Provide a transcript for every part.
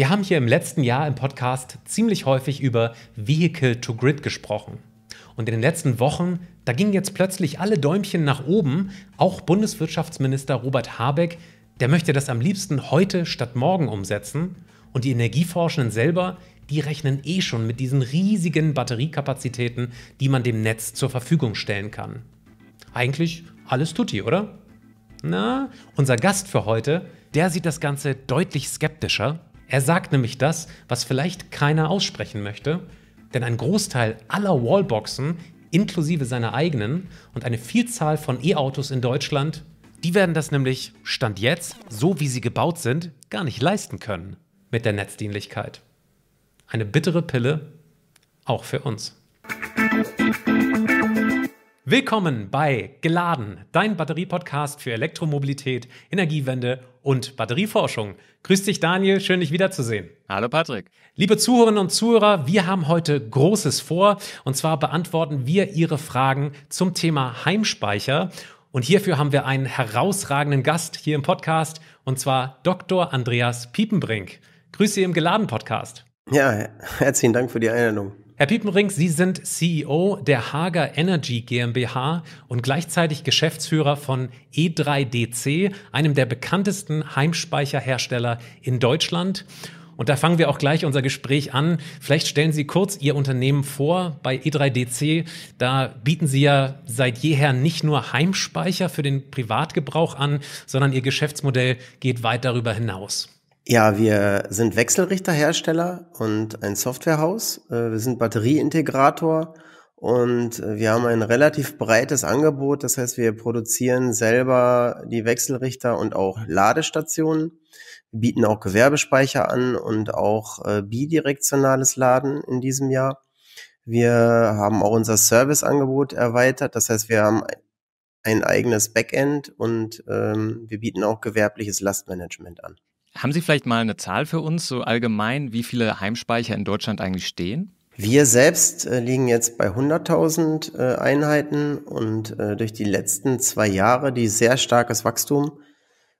Wir haben hier im letzten Jahr im Podcast ziemlich häufig über Vehicle to Grid gesprochen. Und in den letzten Wochen, da gingen jetzt plötzlich alle Däumchen nach oben. Auch Bundeswirtschaftsminister Robert Habeck, der möchte das am liebsten heute statt morgen umsetzen. Und die Energieforschenden selber, die rechnen eh schon mit diesen riesigen Batteriekapazitäten, die man dem Netz zur Verfügung stellen kann. Eigentlich alles tutti, oder? Na, unser Gast für heute, der sieht das Ganze deutlich skeptischer er sagt nämlich das, was vielleicht keiner aussprechen möchte, denn ein Großteil aller Wallboxen, inklusive seiner eigenen und eine Vielzahl von E-Autos in Deutschland, die werden das nämlich, Stand jetzt, so wie sie gebaut sind, gar nicht leisten können mit der Netzdienlichkeit. Eine bittere Pille, auch für uns. Willkommen bei Geladen, dein Batterie-Podcast für Elektromobilität, Energiewende und Batterieforschung. Grüß dich, Daniel. Schön, dich wiederzusehen. Hallo, Patrick. Liebe Zuhörerinnen und Zuhörer, wir haben heute Großes vor. Und zwar beantworten wir Ihre Fragen zum Thema Heimspeicher. Und hierfür haben wir einen herausragenden Gast hier im Podcast, und zwar Dr. Andreas Piepenbrink. Grüße im Geladen-Podcast. Ja, herzlichen Dank für die Einladung. Herr Piepenrings, Sie sind CEO der Hager Energy GmbH und gleichzeitig Geschäftsführer von E3DC, einem der bekanntesten Heimspeicherhersteller in Deutschland. Und da fangen wir auch gleich unser Gespräch an. Vielleicht stellen Sie kurz Ihr Unternehmen vor bei E3DC. Da bieten Sie ja seit jeher nicht nur Heimspeicher für den Privatgebrauch an, sondern Ihr Geschäftsmodell geht weit darüber hinaus. Ja, wir sind Wechselrichterhersteller und ein Softwarehaus. Äh, wir sind Batterieintegrator und äh, wir haben ein relativ breites Angebot. Das heißt, wir produzieren selber die Wechselrichter und auch Ladestationen. Wir bieten auch Gewerbespeicher an und auch äh, bidirektionales Laden in diesem Jahr. Wir haben auch unser Serviceangebot erweitert. Das heißt, wir haben ein eigenes Backend und ähm, wir bieten auch gewerbliches Lastmanagement an. Haben Sie vielleicht mal eine Zahl für uns, so allgemein, wie viele Heimspeicher in Deutschland eigentlich stehen? Wir selbst äh, liegen jetzt bei 100.000 äh, Einheiten und äh, durch die letzten zwei Jahre, die sehr starkes Wachstum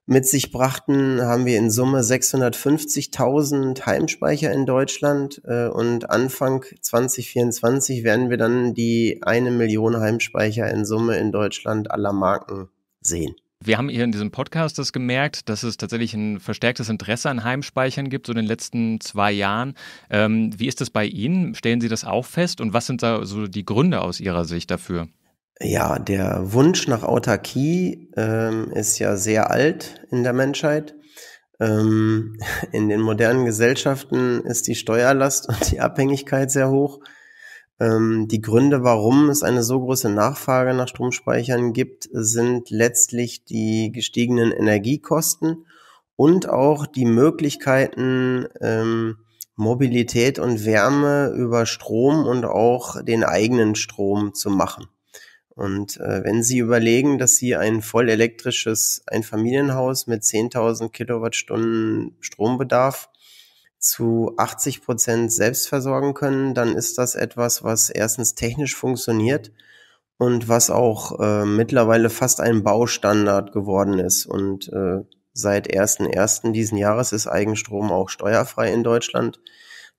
mit sich brachten, haben wir in Summe 650.000 Heimspeicher in Deutschland äh, und Anfang 2024 werden wir dann die eine Million Heimspeicher in Summe in Deutschland aller Marken sehen. Wir haben hier in diesem Podcast das gemerkt, dass es tatsächlich ein verstärktes Interesse an Heimspeichern gibt, so in den letzten zwei Jahren. Ähm, wie ist das bei Ihnen? Stellen Sie das auch fest und was sind da so die Gründe aus Ihrer Sicht dafür? Ja, der Wunsch nach Autarkie ähm, ist ja sehr alt in der Menschheit. Ähm, in den modernen Gesellschaften ist die Steuerlast und die Abhängigkeit sehr hoch. Ähm, die Gründe, warum es eine so große Nachfrage nach Stromspeichern gibt, sind letztlich die gestiegenen Energiekosten und auch die Möglichkeiten, ähm, Mobilität und Wärme über Strom und auch den eigenen Strom zu machen. Und äh, wenn Sie überlegen, dass Sie ein voll elektrisches Einfamilienhaus mit 10.000 Kilowattstunden Strombedarf zu 80 Prozent selbst versorgen können, dann ist das etwas, was erstens technisch funktioniert und was auch äh, mittlerweile fast ein Baustandard geworden ist. Und äh, seit 1.1. diesen Jahres ist Eigenstrom auch steuerfrei in Deutschland.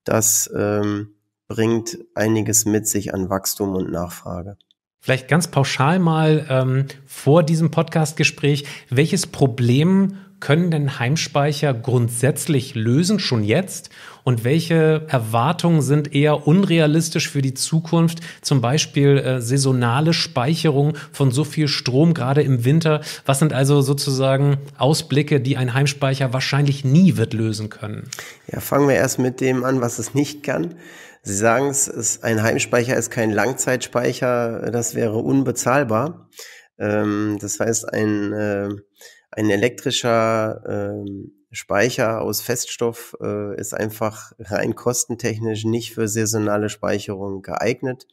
Das ähm, bringt einiges mit sich an Wachstum und Nachfrage. Vielleicht ganz pauschal mal ähm, vor diesem Podcastgespräch, welches Problem können denn Heimspeicher grundsätzlich lösen, schon jetzt? Und welche Erwartungen sind eher unrealistisch für die Zukunft? Zum Beispiel äh, saisonale Speicherung von so viel Strom, gerade im Winter. Was sind also sozusagen Ausblicke, die ein Heimspeicher wahrscheinlich nie wird lösen können? Ja, fangen wir erst mit dem an, was es nicht kann. Sie sagen es, ein Heimspeicher ist kein Langzeitspeicher, das wäre unbezahlbar. Ähm, das heißt, ein äh, ein elektrischer ähm, Speicher aus Feststoff äh, ist einfach rein kostentechnisch nicht für saisonale Speicherung geeignet.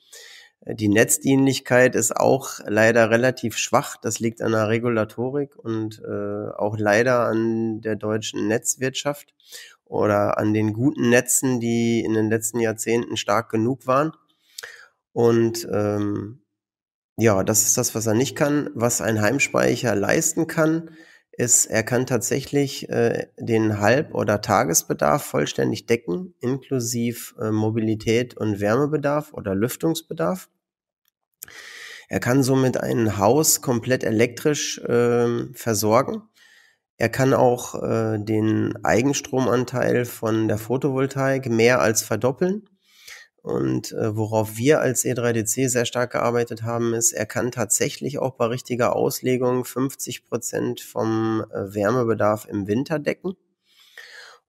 Äh, die Netzdienlichkeit ist auch leider relativ schwach. Das liegt an der Regulatorik und äh, auch leider an der deutschen Netzwirtschaft oder an den guten Netzen, die in den letzten Jahrzehnten stark genug waren. Und ähm, ja, das ist das, was er nicht kann. Was ein Heimspeicher leisten kann, ist, er kann tatsächlich äh, den Halb- oder Tagesbedarf vollständig decken, inklusive äh, Mobilität und Wärmebedarf oder Lüftungsbedarf. Er kann somit ein Haus komplett elektrisch äh, versorgen. Er kann auch äh, den Eigenstromanteil von der Photovoltaik mehr als verdoppeln und äh, worauf wir als E3DC sehr stark gearbeitet haben, ist, er kann tatsächlich auch bei richtiger Auslegung 50 Prozent vom äh, Wärmebedarf im Winter decken.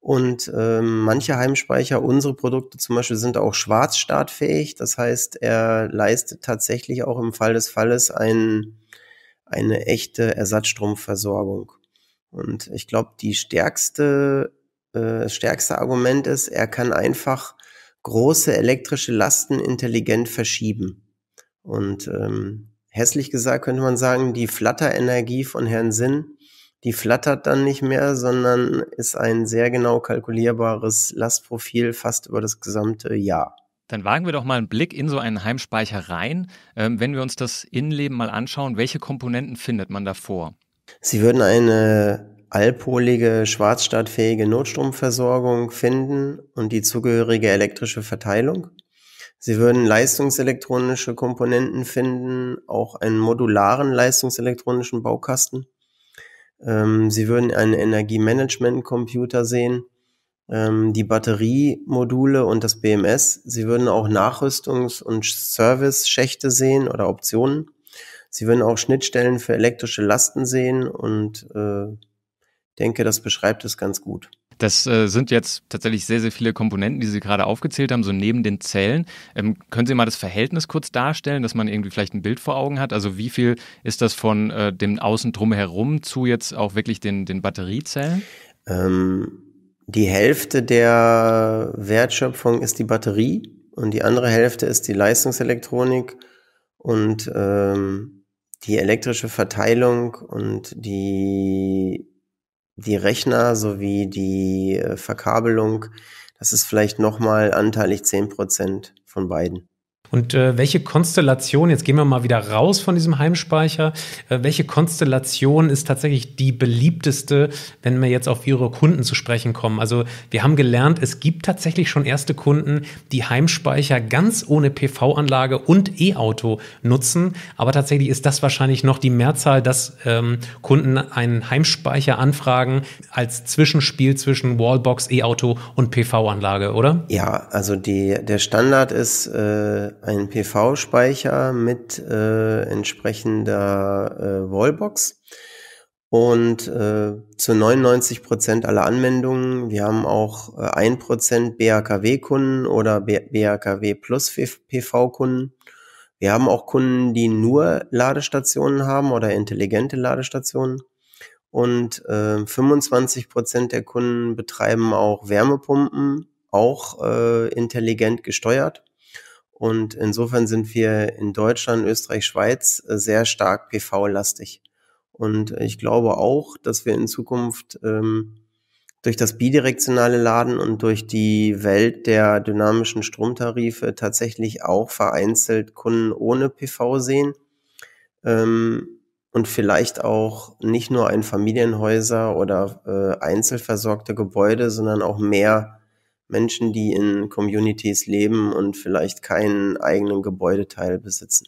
Und äh, manche Heimspeicher, unsere Produkte zum Beispiel, sind auch schwarzstartfähig. Das heißt, er leistet tatsächlich auch im Fall des Falles ein, eine echte Ersatzstromversorgung. Und ich glaube, die stärkste, äh, stärkste Argument ist, er kann einfach große elektrische Lasten intelligent verschieben. Und ähm, hässlich gesagt könnte man sagen, die Flatterenergie von Herrn Sinn, die flattert dann nicht mehr, sondern ist ein sehr genau kalkulierbares Lastprofil fast über das gesamte Jahr. Dann wagen wir doch mal einen Blick in so einen Heimspeicher rein. Ähm, wenn wir uns das Innenleben mal anschauen, welche Komponenten findet man da vor? Sie würden eine allpolige, schwarzstartfähige Notstromversorgung finden und die zugehörige elektrische Verteilung. Sie würden leistungselektronische Komponenten finden, auch einen modularen leistungselektronischen Baukasten. Ähm, Sie würden einen Energiemanagement-Computer sehen, ähm, die Batteriemodule und das BMS. Sie würden auch Nachrüstungs- und Service-Schächte sehen oder Optionen. Sie würden auch Schnittstellen für elektrische Lasten sehen und äh, denke, das beschreibt es ganz gut. Das äh, sind jetzt tatsächlich sehr, sehr viele Komponenten, die Sie gerade aufgezählt haben, so neben den Zellen. Ähm, können Sie mal das Verhältnis kurz darstellen, dass man irgendwie vielleicht ein Bild vor Augen hat? Also wie viel ist das von äh, dem Außen drumherum zu jetzt auch wirklich den, den Batteriezellen? Ähm, die Hälfte der Wertschöpfung ist die Batterie und die andere Hälfte ist die Leistungselektronik und ähm, die elektrische Verteilung und die die Rechner sowie die äh, Verkabelung, das ist vielleicht nochmal anteilig 10% von beiden. Und äh, welche Konstellation, jetzt gehen wir mal wieder raus von diesem Heimspeicher, äh, welche Konstellation ist tatsächlich die beliebteste, wenn wir jetzt auf Ihre Kunden zu sprechen kommen? Also wir haben gelernt, es gibt tatsächlich schon erste Kunden, die Heimspeicher ganz ohne PV-Anlage und E-Auto nutzen. Aber tatsächlich ist das wahrscheinlich noch die Mehrzahl, dass ähm, Kunden einen Heimspeicher anfragen als Zwischenspiel zwischen Wallbox, E-Auto und PV-Anlage, oder? Ja, also die, der Standard ist, äh einen PV-Speicher mit äh, entsprechender äh, Wallbox. Und äh, zu 99 Prozent aller Anwendungen, wir haben auch äh, 1 Prozent bakw kunden oder BAKW plus PV-Kunden. Wir haben auch Kunden, die nur Ladestationen haben oder intelligente Ladestationen. Und äh, 25 Prozent der Kunden betreiben auch Wärmepumpen, auch äh, intelligent gesteuert. Und insofern sind wir in Deutschland, Österreich, Schweiz äh, sehr stark PV-lastig. Und ich glaube auch, dass wir in Zukunft ähm, durch das bidirektionale Laden und durch die Welt der dynamischen Stromtarife tatsächlich auch vereinzelt Kunden ohne PV sehen. Ähm, und vielleicht auch nicht nur ein Familienhäuser oder äh, einzelversorgte Gebäude, sondern auch mehr Menschen, die in Communities leben und vielleicht keinen eigenen Gebäudeteil besitzen.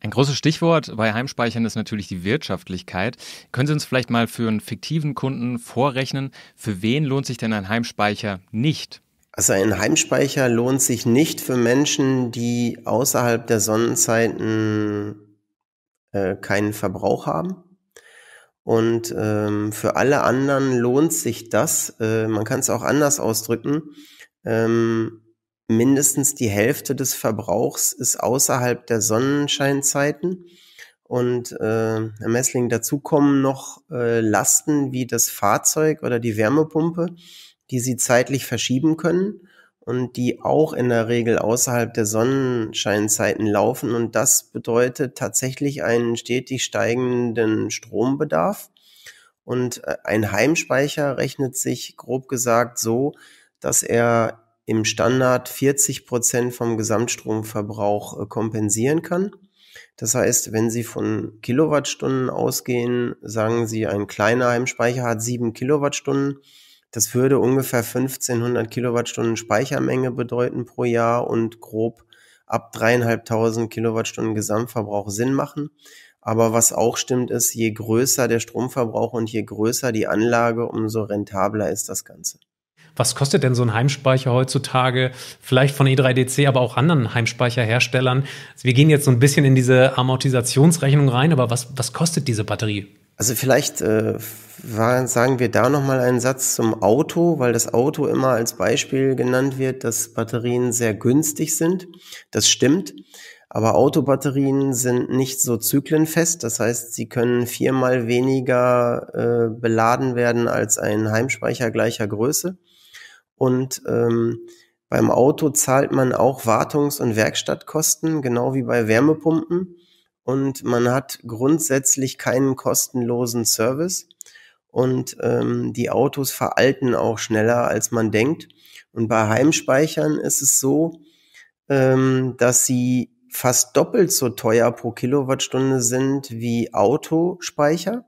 Ein großes Stichwort bei Heimspeichern ist natürlich die Wirtschaftlichkeit. Können Sie uns vielleicht mal für einen fiktiven Kunden vorrechnen, für wen lohnt sich denn ein Heimspeicher nicht? Also ein Heimspeicher lohnt sich nicht für Menschen, die außerhalb der Sonnenzeiten äh, keinen Verbrauch haben. Und ähm, für alle anderen lohnt sich das. Äh, man kann es auch anders ausdrücken. Ähm, mindestens die Hälfte des Verbrauchs ist außerhalb der Sonnenscheinzeiten. Und äh, Herr Messling, dazu kommen noch äh, Lasten wie das Fahrzeug oder die Wärmepumpe, die Sie zeitlich verschieben können und die auch in der Regel außerhalb der Sonnenscheinzeiten laufen. Und das bedeutet tatsächlich einen stetig steigenden Strombedarf. Und äh, ein Heimspeicher rechnet sich grob gesagt so, dass er im Standard 40 Prozent vom Gesamtstromverbrauch äh, kompensieren kann. Das heißt, wenn Sie von Kilowattstunden ausgehen, sagen Sie, ein kleiner Heimspeicher hat sieben Kilowattstunden das würde ungefähr 1500 Kilowattstunden Speichermenge bedeuten pro Jahr und grob ab dreieinhalbtausend Kilowattstunden Gesamtverbrauch Sinn machen. Aber was auch stimmt ist, je größer der Stromverbrauch und je größer die Anlage, umso rentabler ist das Ganze. Was kostet denn so ein Heimspeicher heutzutage? Vielleicht von E3DC, aber auch anderen Heimspeicherherstellern. Wir gehen jetzt so ein bisschen in diese Amortisationsrechnung rein, aber was, was kostet diese Batterie? Also vielleicht äh, sagen wir da nochmal einen Satz zum Auto, weil das Auto immer als Beispiel genannt wird, dass Batterien sehr günstig sind. Das stimmt. Aber Autobatterien sind nicht so zyklenfest. Das heißt, sie können viermal weniger äh, beladen werden als ein Heimspeicher gleicher Größe. Und ähm, beim Auto zahlt man auch Wartungs- und Werkstattkosten, genau wie bei Wärmepumpen und man hat grundsätzlich keinen kostenlosen Service und ähm, die Autos veralten auch schneller, als man denkt. Und bei Heimspeichern ist es so, ähm, dass sie fast doppelt so teuer pro Kilowattstunde sind wie Autospeicher,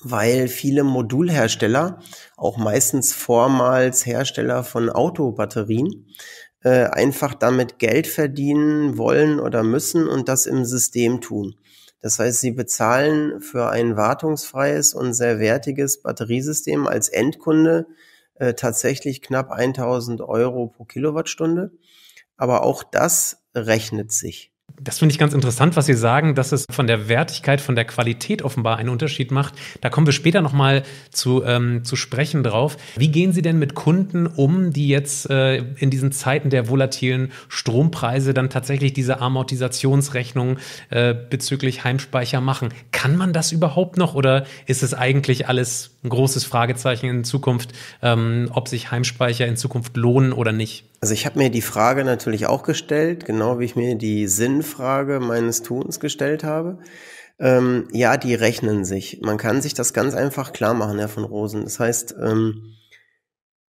weil viele Modulhersteller, auch meistens vormals Hersteller von Autobatterien, äh, einfach damit Geld verdienen wollen oder müssen und das im System tun. Das heißt, sie bezahlen für ein wartungsfreies und sehr wertiges Batteriesystem als Endkunde äh, tatsächlich knapp 1000 Euro pro Kilowattstunde. Aber auch das rechnet sich. Das finde ich ganz interessant, was Sie sagen, dass es von der Wertigkeit, von der Qualität offenbar einen Unterschied macht. Da kommen wir später nochmal zu, ähm, zu sprechen drauf. Wie gehen Sie denn mit Kunden um, die jetzt äh, in diesen Zeiten der volatilen Strompreise dann tatsächlich diese Amortisationsrechnung äh, bezüglich Heimspeicher machen? Kann man das überhaupt noch oder ist es eigentlich alles ein großes Fragezeichen in Zukunft, ähm, ob sich Heimspeicher in Zukunft lohnen oder nicht? Also ich habe mir die Frage natürlich auch gestellt, genau wie ich mir die Sinnfrage meines Tuns gestellt habe. Ähm, ja, die rechnen sich. Man kann sich das ganz einfach klar machen, Herr von Rosen. Das heißt, ähm,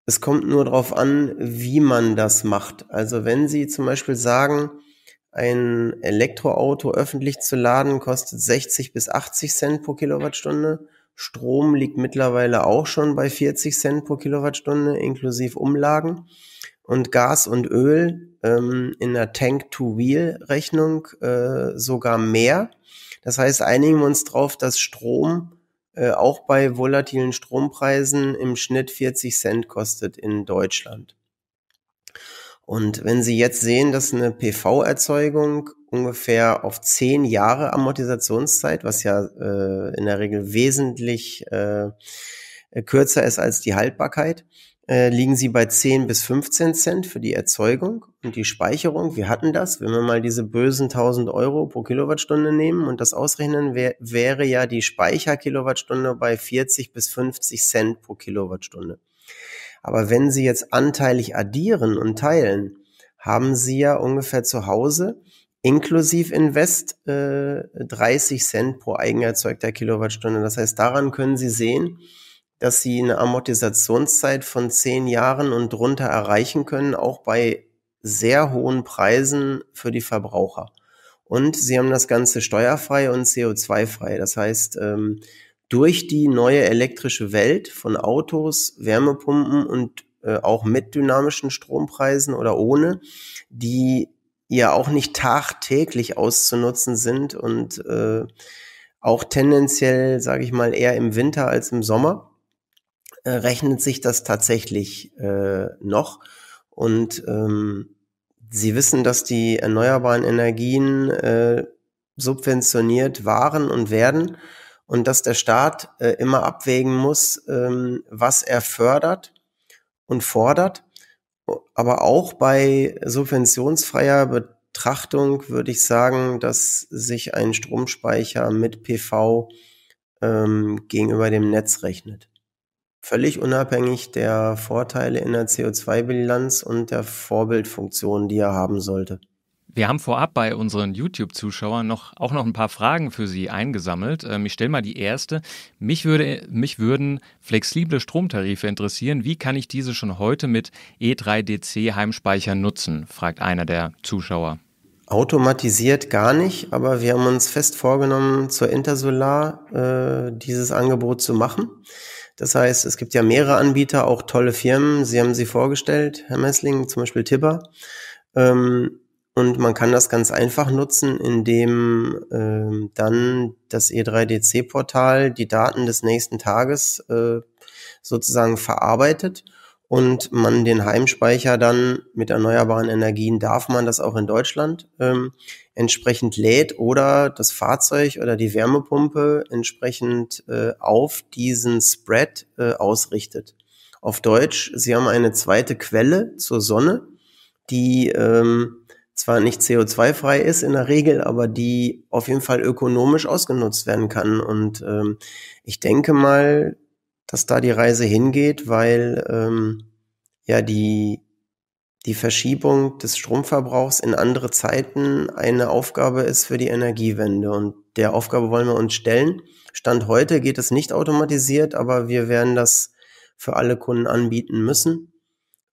es kommt nur darauf an, wie man das macht. Also wenn Sie zum Beispiel sagen, ein Elektroauto öffentlich zu laden kostet 60 bis 80 Cent pro Kilowattstunde. Strom liegt mittlerweile auch schon bei 40 Cent pro Kilowattstunde inklusive Umlagen und Gas und Öl ähm, in der Tank-to-Wheel-Rechnung äh, sogar mehr. Das heißt, einigen wir uns drauf, dass Strom äh, auch bei volatilen Strompreisen im Schnitt 40 Cent kostet in Deutschland. Und wenn Sie jetzt sehen, dass eine PV-Erzeugung ungefähr auf zehn Jahre Amortisationszeit, was ja äh, in der Regel wesentlich äh, äh kürzer ist als die Haltbarkeit, äh, liegen sie bei 10 bis 15 Cent für die Erzeugung und die Speicherung. Wir hatten das, wenn wir mal diese bösen 1000 Euro pro Kilowattstunde nehmen und das ausrechnen, wär, wäre ja die Speicherkilowattstunde bei 40 bis 50 Cent pro Kilowattstunde. Aber wenn Sie jetzt anteilig addieren und teilen, haben Sie ja ungefähr zu Hause inklusiv Invest äh, 30 Cent pro eigenerzeugter Kilowattstunde. Das heißt, daran können Sie sehen, dass sie eine Amortisationszeit von zehn Jahren und drunter erreichen können, auch bei sehr hohen Preisen für die Verbraucher. Und sie haben das Ganze steuerfrei und CO2-frei. Das heißt, ähm, durch die neue elektrische Welt von Autos, Wärmepumpen und äh, auch mit dynamischen Strompreisen oder ohne, die ja auch nicht tagtäglich auszunutzen sind und äh, auch tendenziell, sage ich mal, eher im Winter als im Sommer äh, rechnet sich das tatsächlich äh, noch. Und ähm, Sie wissen, dass die erneuerbaren Energien äh, subventioniert waren und werden und dass der Staat äh, immer abwägen muss, ähm, was er fördert und fordert. Aber auch bei subventionsfreier Betrachtung würde ich sagen, dass sich ein Stromspeicher mit PV ähm, gegenüber dem Netz rechnet völlig unabhängig der Vorteile in der CO2-Bilanz und der Vorbildfunktion, die er haben sollte. Wir haben vorab bei unseren YouTube-Zuschauern noch, auch noch ein paar Fragen für Sie eingesammelt. Ähm, ich stelle mal die erste. Mich, würde, mich würden flexible Stromtarife interessieren. Wie kann ich diese schon heute mit E3DC-Heimspeicher nutzen? fragt einer der Zuschauer. Automatisiert gar nicht, aber wir haben uns fest vorgenommen, zur Intersolar äh, dieses Angebot zu machen. Das heißt, es gibt ja mehrere Anbieter, auch tolle Firmen. Sie haben sie vorgestellt, Herr Messling, zum Beispiel Tipper. Ähm, und man kann das ganz einfach nutzen, indem ähm, dann das E3DC-Portal die Daten des nächsten Tages äh, sozusagen verarbeitet und man den Heimspeicher dann mit erneuerbaren Energien darf man das auch in Deutschland ähm, entsprechend lädt oder das Fahrzeug oder die Wärmepumpe entsprechend äh, auf diesen Spread äh, ausrichtet. Auf Deutsch, Sie haben eine zweite Quelle zur Sonne, die ähm, zwar nicht CO2-frei ist in der Regel, aber die auf jeden Fall ökonomisch ausgenutzt werden kann. Und ähm, ich denke mal, dass da die Reise hingeht, weil ähm, ja die die Verschiebung des Stromverbrauchs in andere Zeiten eine Aufgabe ist für die Energiewende. Und der Aufgabe wollen wir uns stellen. Stand heute geht es nicht automatisiert, aber wir werden das für alle Kunden anbieten müssen.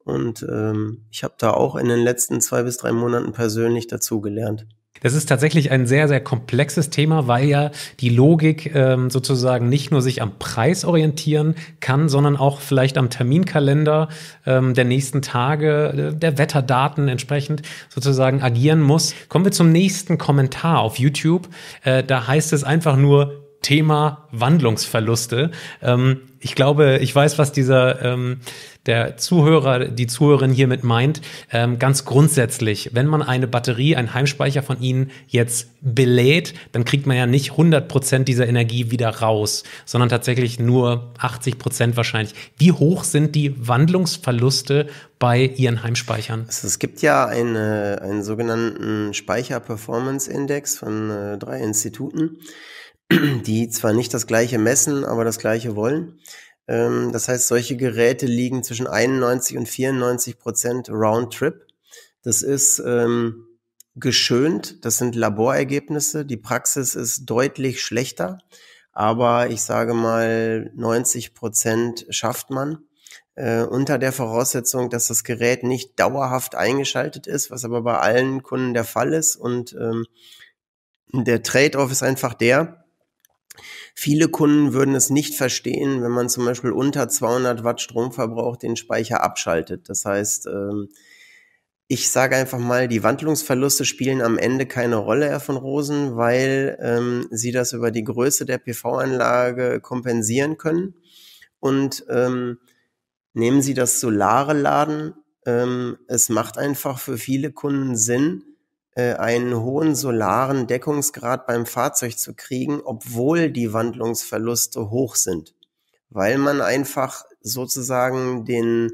Und ähm, ich habe da auch in den letzten zwei bis drei Monaten persönlich dazugelernt. Das ist tatsächlich ein sehr, sehr komplexes Thema, weil ja die Logik ähm, sozusagen nicht nur sich am Preis orientieren kann, sondern auch vielleicht am Terminkalender ähm, der nächsten Tage, äh, der Wetterdaten entsprechend sozusagen agieren muss. Kommen wir zum nächsten Kommentar auf YouTube. Äh, da heißt es einfach nur Thema Wandlungsverluste. Ähm, ich glaube, ich weiß, was dieser ähm, der Zuhörer, die Zuhörerin hiermit meint. Ähm, ganz grundsätzlich, wenn man eine Batterie, einen Heimspeicher von Ihnen jetzt belädt, dann kriegt man ja nicht 100 Prozent dieser Energie wieder raus, sondern tatsächlich nur 80 Prozent wahrscheinlich. Wie hoch sind die Wandlungsverluste bei Ihren Heimspeichern? Also es gibt ja eine, einen sogenannten Speicher-Performance-Index von äh, drei Instituten die zwar nicht das gleiche messen, aber das gleiche wollen. Ähm, das heißt, solche Geräte liegen zwischen 91 und 94 Prozent Roundtrip. Das ist ähm, geschönt, das sind Laborergebnisse, die Praxis ist deutlich schlechter, aber ich sage mal, 90 Prozent schafft man. Äh, unter der Voraussetzung, dass das Gerät nicht dauerhaft eingeschaltet ist, was aber bei allen Kunden der Fall ist. Und ähm, der Trade-off ist einfach der, Viele Kunden würden es nicht verstehen, wenn man zum Beispiel unter 200 Watt Stromverbrauch den Speicher abschaltet. Das heißt, ähm, ich sage einfach mal, die Wandlungsverluste spielen am Ende keine Rolle, Herr von Rosen, weil ähm, Sie das über die Größe der PV-Anlage kompensieren können. Und ähm, nehmen Sie das solare Laden. es macht einfach für viele Kunden Sinn, äh, einen hohen solaren Deckungsgrad beim Fahrzeug zu kriegen, obwohl die Wandlungsverluste hoch sind, weil man einfach sozusagen den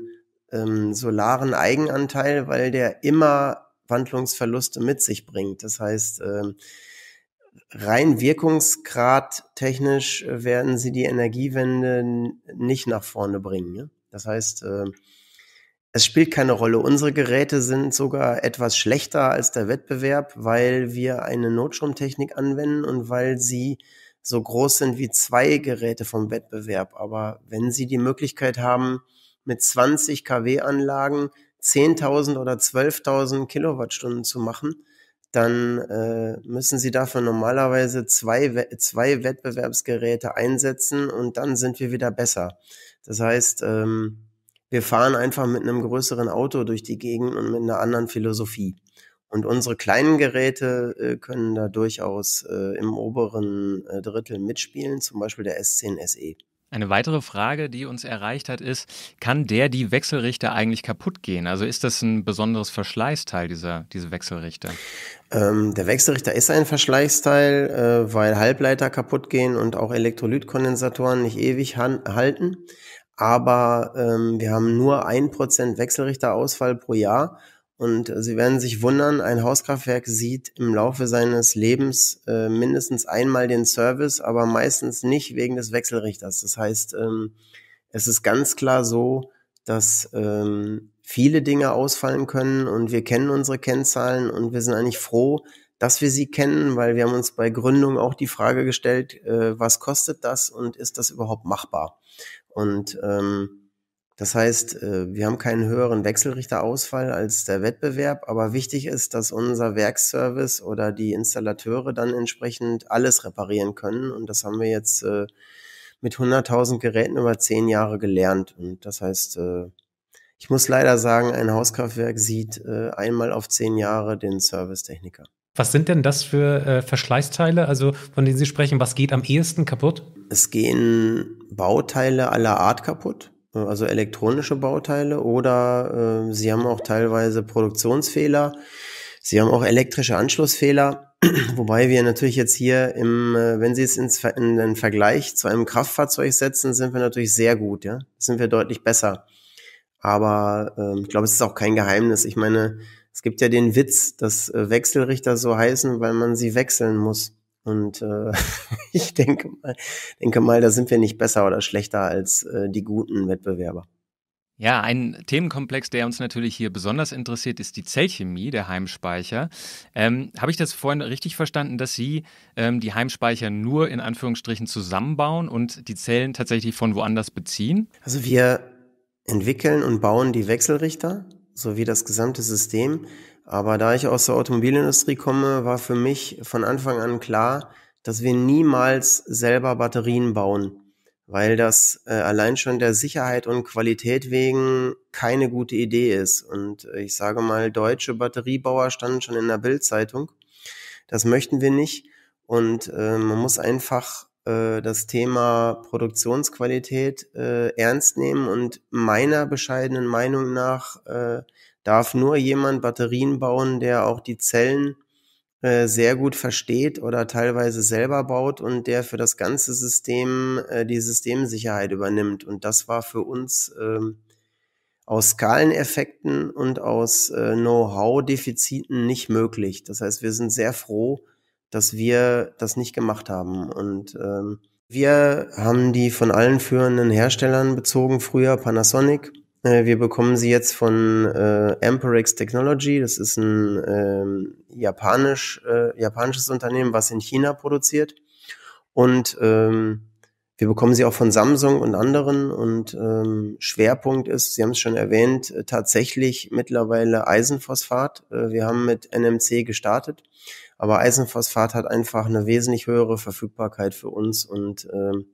ähm, solaren Eigenanteil, weil der immer Wandlungsverluste mit sich bringt. Das heißt, ähm, rein wirkungsgrad technisch äh, werden sie die Energiewende nicht nach vorne bringen. Ja? Das heißt, äh, es spielt keine Rolle. Unsere Geräte sind sogar etwas schlechter als der Wettbewerb, weil wir eine Notstromtechnik anwenden und weil sie so groß sind wie zwei Geräte vom Wettbewerb. Aber wenn sie die Möglichkeit haben, mit 20 kW-Anlagen 10.000 oder 12.000 Kilowattstunden zu machen, dann äh, müssen sie dafür normalerweise zwei, zwei Wettbewerbsgeräte einsetzen und dann sind wir wieder besser. Das heißt, ähm, wir fahren einfach mit einem größeren Auto durch die Gegend und mit einer anderen Philosophie. Und unsere kleinen Geräte äh, können da durchaus äh, im oberen äh, Drittel mitspielen, zum Beispiel der S10 SE. Eine weitere Frage, die uns erreicht hat, ist, kann der die Wechselrichter eigentlich kaputt gehen? Also ist das ein besonderes Verschleißteil, dieser, diese Wechselrichter? Ähm, der Wechselrichter ist ein Verschleißteil, äh, weil Halbleiter kaputt gehen und auch Elektrolytkondensatoren nicht ewig halten aber ähm, wir haben nur ein Prozent Wechselrichterausfall pro Jahr. Und äh, Sie werden sich wundern, ein Hauskraftwerk sieht im Laufe seines Lebens äh, mindestens einmal den Service, aber meistens nicht wegen des Wechselrichters. Das heißt, ähm, es ist ganz klar so, dass ähm, viele Dinge ausfallen können und wir kennen unsere Kennzahlen und wir sind eigentlich froh, dass wir sie kennen, weil wir haben uns bei Gründung auch die Frage gestellt, äh, was kostet das und ist das überhaupt machbar? Und ähm, das heißt, äh, wir haben keinen höheren Wechselrichterausfall als der Wettbewerb, aber wichtig ist, dass unser Werkservice oder die Installateure dann entsprechend alles reparieren können. Und das haben wir jetzt äh, mit 100.000 Geräten über zehn Jahre gelernt. Und das heißt, äh, ich muss leider sagen, ein Hauskraftwerk sieht äh, einmal auf zehn Jahre den Servicetechniker. Was sind denn das für äh, Verschleißteile, also von denen Sie sprechen? Was geht am ehesten kaputt? Es gehen Bauteile aller Art kaputt, äh, also elektronische Bauteile oder äh, Sie haben auch teilweise Produktionsfehler. Sie haben auch elektrische Anschlussfehler, wobei wir natürlich jetzt hier im, äh, wenn Sie es ins, in den Vergleich zu einem Kraftfahrzeug setzen, sind wir natürlich sehr gut, ja, sind wir deutlich besser. Aber ähm, ich glaube, es ist auch kein Geheimnis. Ich meine, es gibt ja den Witz, dass äh, Wechselrichter so heißen, weil man sie wechseln muss. Und äh, ich denke mal, denke mal, da sind wir nicht besser oder schlechter als äh, die guten Wettbewerber. Ja, ein Themenkomplex, der uns natürlich hier besonders interessiert, ist die Zellchemie, der Heimspeicher. Ähm, Habe ich das vorhin richtig verstanden, dass Sie ähm, die Heimspeicher nur in Anführungsstrichen zusammenbauen und die Zellen tatsächlich von woanders beziehen? Also wir entwickeln und bauen die Wechselrichter sowie das gesamte System. Aber da ich aus der Automobilindustrie komme, war für mich von Anfang an klar, dass wir niemals selber Batterien bauen, weil das äh, allein schon der Sicherheit und Qualität wegen keine gute Idee ist. Und äh, ich sage mal, deutsche Batteriebauer standen schon in der Bildzeitung. Das möchten wir nicht. Und äh, man muss einfach äh, das Thema Produktionsqualität äh, ernst nehmen und meiner bescheidenen Meinung nach äh, darf nur jemand Batterien bauen, der auch die Zellen äh, sehr gut versteht oder teilweise selber baut und der für das ganze System äh, die Systemsicherheit übernimmt. Und das war für uns äh, aus Skaleneffekten und aus äh, Know-how-Defiziten nicht möglich. Das heißt, wir sind sehr froh, dass wir das nicht gemacht haben. Und ähm, wir haben die von allen führenden Herstellern bezogen, früher Panasonic. Äh, wir bekommen sie jetzt von äh, Amperex Technology. Das ist ein äh, japanisch, äh, japanisches Unternehmen, was in China produziert. Und ähm, wir bekommen sie auch von Samsung und anderen. Und ähm, Schwerpunkt ist, Sie haben es schon erwähnt, äh, tatsächlich mittlerweile Eisenphosphat. Äh, wir haben mit NMC gestartet. Aber Eisenphosphat hat einfach eine wesentlich höhere Verfügbarkeit für uns und ähm,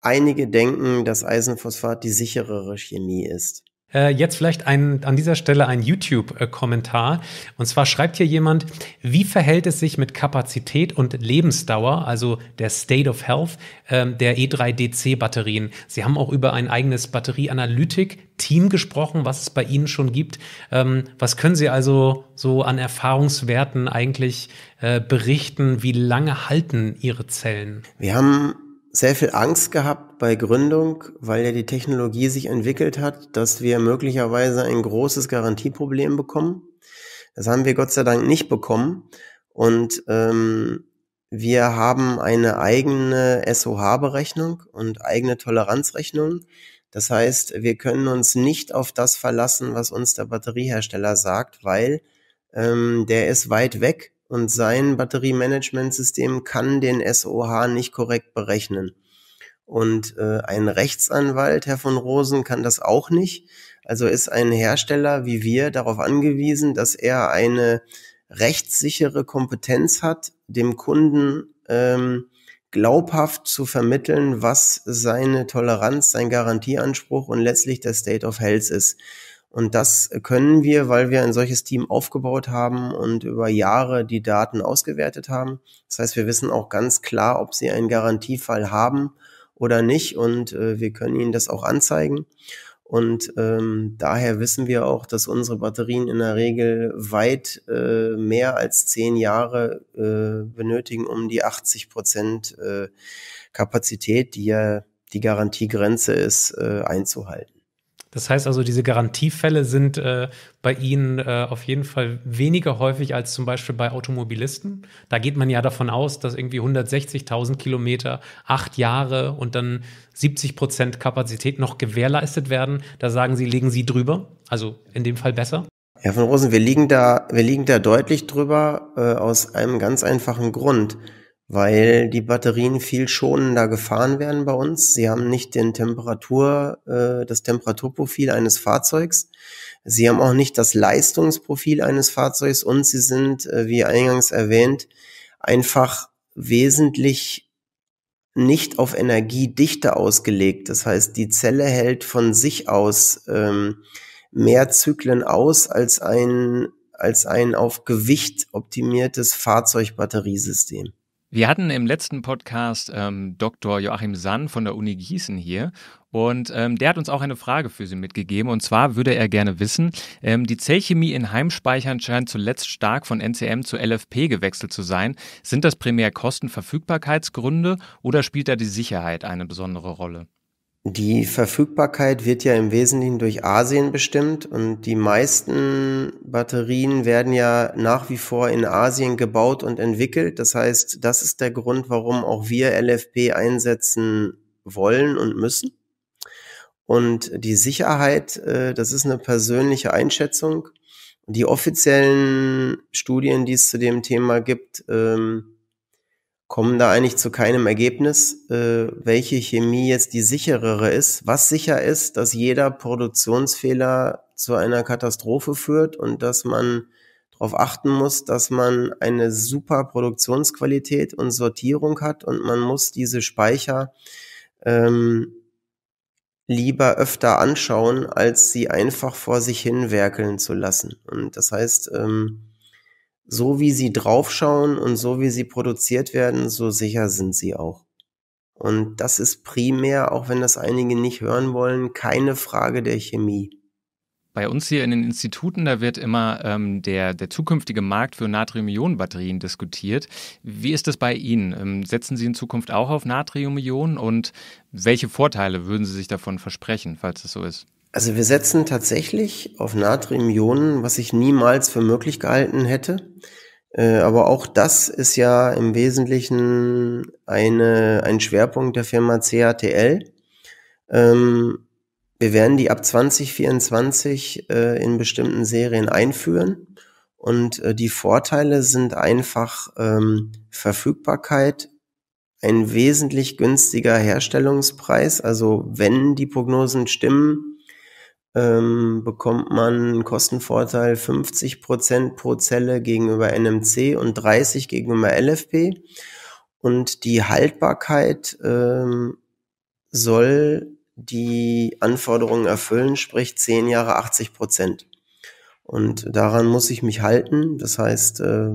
einige denken, dass Eisenphosphat die sicherere Chemie ist. Äh, jetzt vielleicht ein, an dieser Stelle ein YouTube-Kommentar. Und zwar schreibt hier jemand, wie verhält es sich mit Kapazität und Lebensdauer, also der State of Health ähm, der E3DC-Batterien? Sie haben auch über ein eigenes Batterieanalytik-Team gesprochen, was es bei Ihnen schon gibt. Ähm, was können Sie also so an Erfahrungswerten eigentlich äh, berichten? Wie lange halten Ihre Zellen? Wir haben sehr viel Angst gehabt bei Gründung, weil ja die Technologie sich entwickelt hat, dass wir möglicherweise ein großes Garantieproblem bekommen. Das haben wir Gott sei Dank nicht bekommen. Und ähm, wir haben eine eigene SOH-Berechnung und eigene Toleranzrechnung. Das heißt, wir können uns nicht auf das verlassen, was uns der Batteriehersteller sagt, weil ähm, der ist weit weg und sein Batteriemanagementsystem kann den SOH nicht korrekt berechnen. Und äh, ein Rechtsanwalt, Herr von Rosen, kann das auch nicht. Also ist ein Hersteller wie wir darauf angewiesen, dass er eine rechtssichere Kompetenz hat, dem Kunden ähm, glaubhaft zu vermitteln, was seine Toleranz, sein Garantieanspruch und letztlich der State of Health ist. Und das können wir, weil wir ein solches Team aufgebaut haben und über Jahre die Daten ausgewertet haben. Das heißt, wir wissen auch ganz klar, ob sie einen Garantiefall haben oder nicht und äh, wir können Ihnen das auch anzeigen. Und ähm, daher wissen wir auch, dass unsere Batterien in der Regel weit äh, mehr als zehn Jahre äh, benötigen, um die 80 Prozent äh, Kapazität, die ja die Garantiegrenze ist, äh, einzuhalten. Das heißt also, diese Garantiefälle sind äh, bei Ihnen äh, auf jeden Fall weniger häufig als zum Beispiel bei Automobilisten. Da geht man ja davon aus, dass irgendwie 160.000 Kilometer, acht Jahre und dann 70 Prozent Kapazität noch gewährleistet werden. Da sagen Sie, legen Sie drüber, also in dem Fall besser. Herr von Rosen, wir liegen da, wir liegen da deutlich drüber äh, aus einem ganz einfachen Grund weil die Batterien viel schonender gefahren werden bei uns. Sie haben nicht den Temperatur, äh, das Temperaturprofil eines Fahrzeugs. Sie haben auch nicht das Leistungsprofil eines Fahrzeugs und sie sind, äh, wie eingangs erwähnt, einfach wesentlich nicht auf Energiedichte ausgelegt. Das heißt, die Zelle hält von sich aus ähm, mehr Zyklen aus als ein als ein auf Gewicht optimiertes Fahrzeugbatteriesystem. Wir hatten im letzten Podcast ähm, Dr. Joachim Sann von der Uni Gießen hier und ähm, der hat uns auch eine Frage für Sie mitgegeben und zwar würde er gerne wissen, ähm, die Zellchemie in Heimspeichern scheint zuletzt stark von NCM zu LFP gewechselt zu sein. Sind das primär Kostenverfügbarkeitsgründe oder spielt da die Sicherheit eine besondere Rolle? Die Verfügbarkeit wird ja im Wesentlichen durch Asien bestimmt und die meisten Batterien werden ja nach wie vor in Asien gebaut und entwickelt. Das heißt, das ist der Grund, warum auch wir LFP einsetzen wollen und müssen. Und die Sicherheit, äh, das ist eine persönliche Einschätzung. Die offiziellen Studien, die es zu dem Thema gibt, ähm, kommen da eigentlich zu keinem Ergebnis, äh, welche Chemie jetzt die sicherere ist. Was sicher ist, dass jeder Produktionsfehler zu einer Katastrophe führt und dass man darauf achten muss, dass man eine super Produktionsqualität und Sortierung hat und man muss diese Speicher ähm, lieber öfter anschauen, als sie einfach vor sich hin werkeln zu lassen. Und das heißt, ähm, so wie sie draufschauen und so wie sie produziert werden, so sicher sind sie auch. Und das ist primär, auch wenn das einige nicht hören wollen, keine Frage der Chemie. Bei uns hier in den Instituten, da wird immer ähm, der, der zukünftige Markt für Natrium-Ionen-Batterien diskutiert. Wie ist das bei Ihnen? Ähm, setzen Sie in Zukunft auch auf Natrium-Ionen und welche Vorteile würden Sie sich davon versprechen, falls es so ist? Also wir setzen tatsächlich auf Natriumionen, was ich niemals für möglich gehalten hätte. Äh, aber auch das ist ja im Wesentlichen eine, ein Schwerpunkt der Firma CATL. Ähm, wir werden die ab 2024 äh, in bestimmten Serien einführen. Und äh, die Vorteile sind einfach ähm, Verfügbarkeit, ein wesentlich günstiger Herstellungspreis. Also wenn die Prognosen stimmen, ähm, bekommt man einen Kostenvorteil 50 pro Zelle gegenüber NMC und 30 gegenüber LFP. Und die Haltbarkeit ähm, soll die Anforderungen erfüllen, sprich 10 Jahre 80 Und daran muss ich mich halten. Das heißt, äh,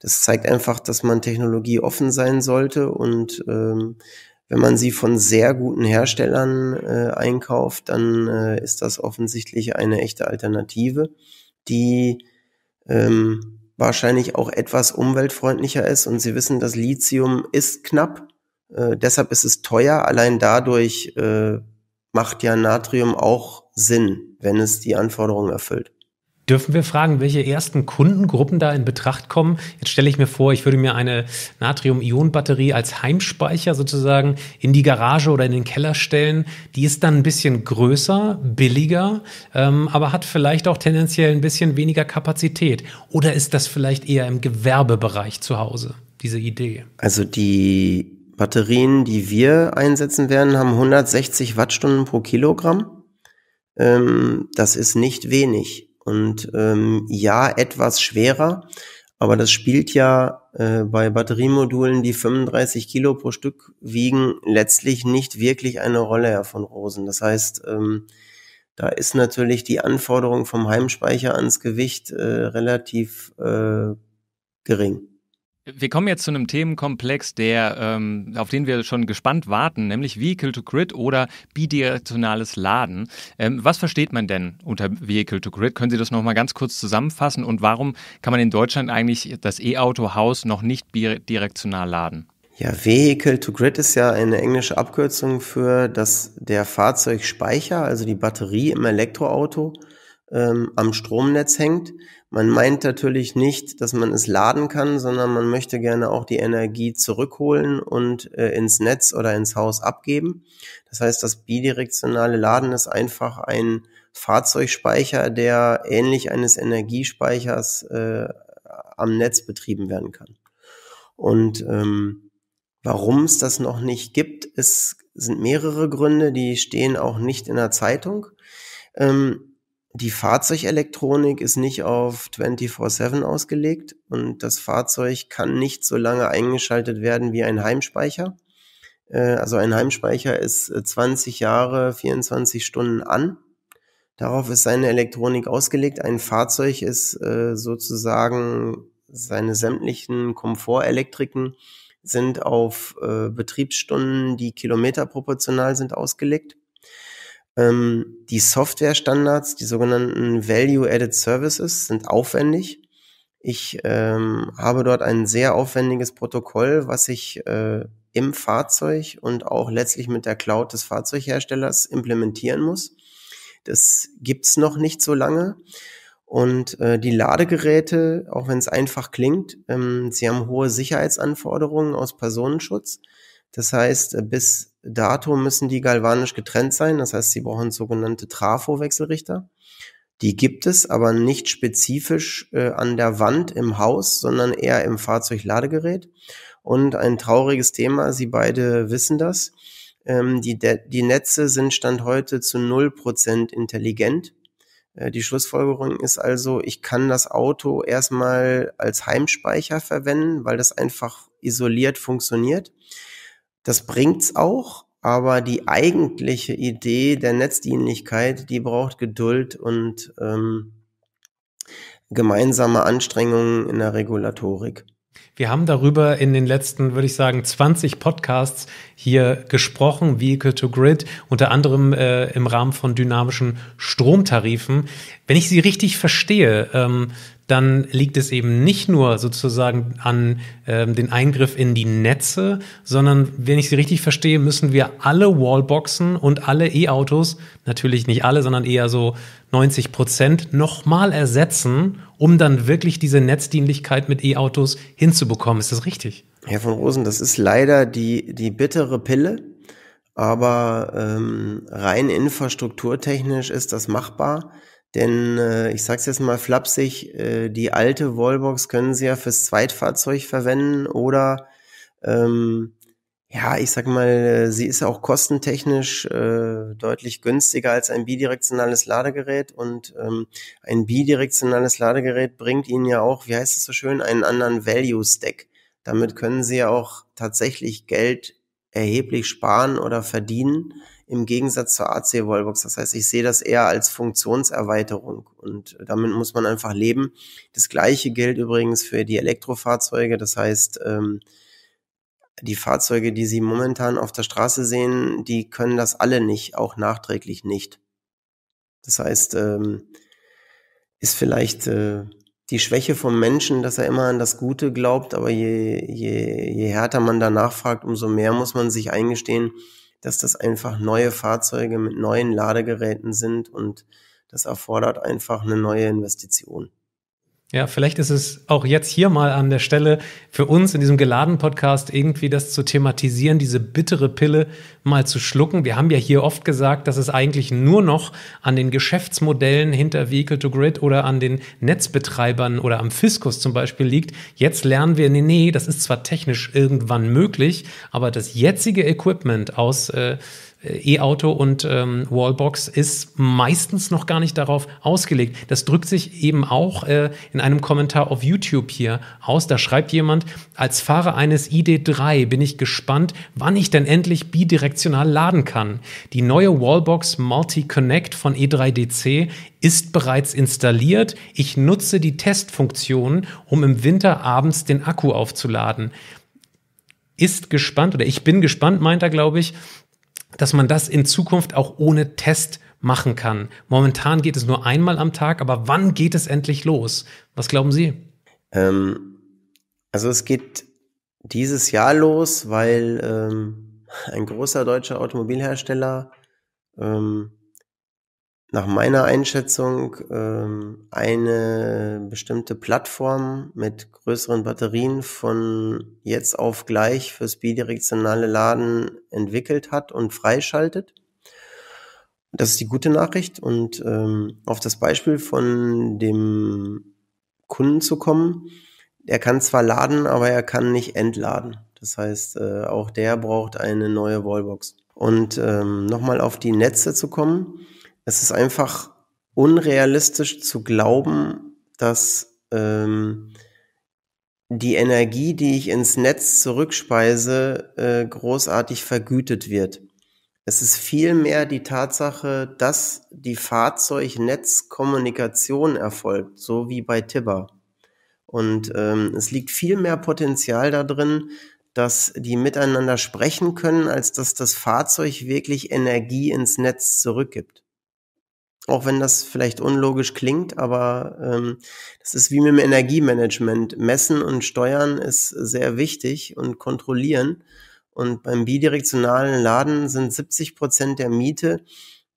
das zeigt einfach, dass man technologieoffen sein sollte und ähm, wenn man sie von sehr guten Herstellern äh, einkauft, dann äh, ist das offensichtlich eine echte Alternative, die ähm, wahrscheinlich auch etwas umweltfreundlicher ist. Und Sie wissen, das Lithium ist knapp, äh, deshalb ist es teuer. Allein dadurch äh, macht ja Natrium auch Sinn, wenn es die Anforderungen erfüllt. Dürfen wir fragen, welche ersten Kundengruppen da in Betracht kommen? Jetzt stelle ich mir vor, ich würde mir eine natrium ion batterie als Heimspeicher sozusagen in die Garage oder in den Keller stellen. Die ist dann ein bisschen größer, billiger, ähm, aber hat vielleicht auch tendenziell ein bisschen weniger Kapazität. Oder ist das vielleicht eher im Gewerbebereich zu Hause, diese Idee? Also die Batterien, die wir einsetzen werden, haben 160 Wattstunden pro Kilogramm. Ähm, das ist nicht wenig und ähm, ja, etwas schwerer, aber das spielt ja äh, bei Batteriemodulen, die 35 Kilo pro Stück wiegen, letztlich nicht wirklich eine Rolle, Herr von Rosen. Das heißt, ähm, da ist natürlich die Anforderung vom Heimspeicher ans Gewicht äh, relativ äh, gering. Wir kommen jetzt zu einem Themenkomplex, der, ähm, auf den wir schon gespannt warten, nämlich Vehicle to Grid oder bidirektionales Laden. Ähm, was versteht man denn unter Vehicle to Grid? Können Sie das nochmal ganz kurz zusammenfassen und warum kann man in Deutschland eigentlich das E-Auto-Haus noch nicht bidirektional laden? Ja, Vehicle to Grid ist ja eine englische Abkürzung für das, der Fahrzeugspeicher, also die Batterie im Elektroauto ähm, am Stromnetz hängt. Man meint natürlich nicht, dass man es laden kann, sondern man möchte gerne auch die Energie zurückholen und äh, ins Netz oder ins Haus abgeben. Das heißt, das bidirektionale Laden ist einfach ein Fahrzeugspeicher, der ähnlich eines Energiespeichers äh, am Netz betrieben werden kann. Und ähm, warum es das noch nicht gibt, es sind mehrere Gründe, die stehen auch nicht in der Zeitung. Ähm, die Fahrzeugelektronik ist nicht auf 24-7 ausgelegt und das Fahrzeug kann nicht so lange eingeschaltet werden wie ein Heimspeicher. Äh, also ein Heimspeicher ist 20 äh, Jahre, 24 Stunden an. Darauf ist seine Elektronik ausgelegt. Ein Fahrzeug ist äh, sozusagen seine sämtlichen Komfortelektriken sind auf Betriebsstunden, die kilometerproportional sind, ausgelegt. Ähm, die Software-Standards, die sogenannten Value-Added Services, sind aufwendig. Ich ähm, habe dort ein sehr aufwendiges Protokoll, was ich äh, im Fahrzeug und auch letztlich mit der Cloud des Fahrzeugherstellers implementieren muss. Das gibt es noch nicht so lange. Und äh, die Ladegeräte, auch wenn es einfach klingt, ähm, sie haben hohe Sicherheitsanforderungen aus Personenschutz. Das heißt, äh, bis Dato müssen die galvanisch getrennt sein. Das heißt, sie brauchen sogenannte Trafo-Wechselrichter. Die gibt es, aber nicht spezifisch äh, an der Wand im Haus, sondern eher im Fahrzeugladegerät. Und ein trauriges Thema, Sie beide wissen das. Ähm, die, die Netze sind Stand heute zu 0% intelligent. Äh, die Schlussfolgerung ist also, ich kann das Auto erstmal als Heimspeicher verwenden, weil das einfach isoliert funktioniert. Das bringt's auch, aber die eigentliche Idee der Netzdienlichkeit, die braucht Geduld und ähm, gemeinsame Anstrengungen in der Regulatorik. Wir haben darüber in den letzten, würde ich sagen, 20 Podcasts hier gesprochen, Vehicle to Grid, unter anderem äh, im Rahmen von dynamischen Stromtarifen. Wenn ich Sie richtig verstehe, ähm, dann liegt es eben nicht nur sozusagen an ähm, den Eingriff in die Netze, sondern wenn ich Sie richtig verstehe, müssen wir alle Wallboxen und alle E-Autos, natürlich nicht alle, sondern eher so 90 Prozent, nochmal ersetzen, um dann wirklich diese Netzdienlichkeit mit E-Autos hinzubekommen. Ist das richtig? Herr von Rosen, das ist leider die, die bittere Pille, aber ähm, rein infrastrukturtechnisch ist das machbar. Denn äh, ich sage es jetzt mal flapsig, äh, die alte Wallbox können Sie ja fürs Zweitfahrzeug verwenden oder ähm, ja, ich sag mal, äh, sie ist auch kostentechnisch äh, deutlich günstiger als ein bidirektionales Ladegerät und ähm, ein bidirektionales Ladegerät bringt Ihnen ja auch, wie heißt es so schön, einen anderen Value Stack. Damit können sie ja auch tatsächlich Geld erheblich sparen oder verdienen im Gegensatz zur AC Wallbox. Das heißt, ich sehe das eher als Funktionserweiterung und damit muss man einfach leben. Das gleiche gilt übrigens für die Elektrofahrzeuge. Das heißt, ähm, die Fahrzeuge, die Sie momentan auf der Straße sehen, die können das alle nicht, auch nachträglich nicht. Das heißt, ähm, ist vielleicht äh, die Schwäche vom Menschen, dass er immer an das Gute glaubt, aber je, je, je härter man danach fragt, umso mehr muss man sich eingestehen, dass das einfach neue Fahrzeuge mit neuen Ladegeräten sind und das erfordert einfach eine neue Investition. Ja, vielleicht ist es auch jetzt hier mal an der Stelle für uns in diesem geladenen Podcast irgendwie das zu thematisieren, diese bittere Pille mal zu schlucken. Wir haben ja hier oft gesagt, dass es eigentlich nur noch an den Geschäftsmodellen hinter Vehicle to Grid oder an den Netzbetreibern oder am Fiskus zum Beispiel liegt. Jetzt lernen wir, nee, nee, das ist zwar technisch irgendwann möglich, aber das jetzige Equipment aus äh, äh, E-Auto und ähm, Wallbox ist meistens noch gar nicht darauf ausgelegt. Das drückt sich eben auch äh, in einem Kommentar auf YouTube hier aus. Da schreibt jemand, als Fahrer eines ID3 bin ich gespannt, wann ich denn endlich bidirektional laden kann. Die neue Wallbox Multi-Connect von E3DC ist bereits installiert. Ich nutze die Testfunktion, um im Winter abends den Akku aufzuladen ist gespannt oder ich bin gespannt, meint er, glaube ich, dass man das in Zukunft auch ohne Test machen kann. Momentan geht es nur einmal am Tag, aber wann geht es endlich los? Was glauben Sie? Ähm, also es geht dieses Jahr los, weil ähm, ein großer deutscher Automobilhersteller ähm, nach meiner Einschätzung ähm, eine bestimmte Plattform mit größeren Batterien von jetzt auf gleich fürs bidirektionale Laden entwickelt hat und freischaltet. Das ist die gute Nachricht. Und ähm, auf das Beispiel von dem Kunden zu kommen, er kann zwar laden, aber er kann nicht entladen. Das heißt, äh, auch der braucht eine neue Wallbox. Und ähm, nochmal auf die Netze zu kommen es ist einfach unrealistisch zu glauben, dass ähm, die Energie, die ich ins Netz zurückspeise, äh, großartig vergütet wird. Es ist vielmehr die Tatsache, dass die Fahrzeugnetzkommunikation erfolgt, so wie bei Tibber. Und ähm, es liegt viel mehr Potenzial da drin, dass die miteinander sprechen können, als dass das Fahrzeug wirklich Energie ins Netz zurückgibt auch wenn das vielleicht unlogisch klingt, aber ähm, das ist wie mit dem Energiemanagement. Messen und Steuern ist sehr wichtig und kontrollieren. Und beim bidirektionalen Laden sind 70 Prozent der Miete,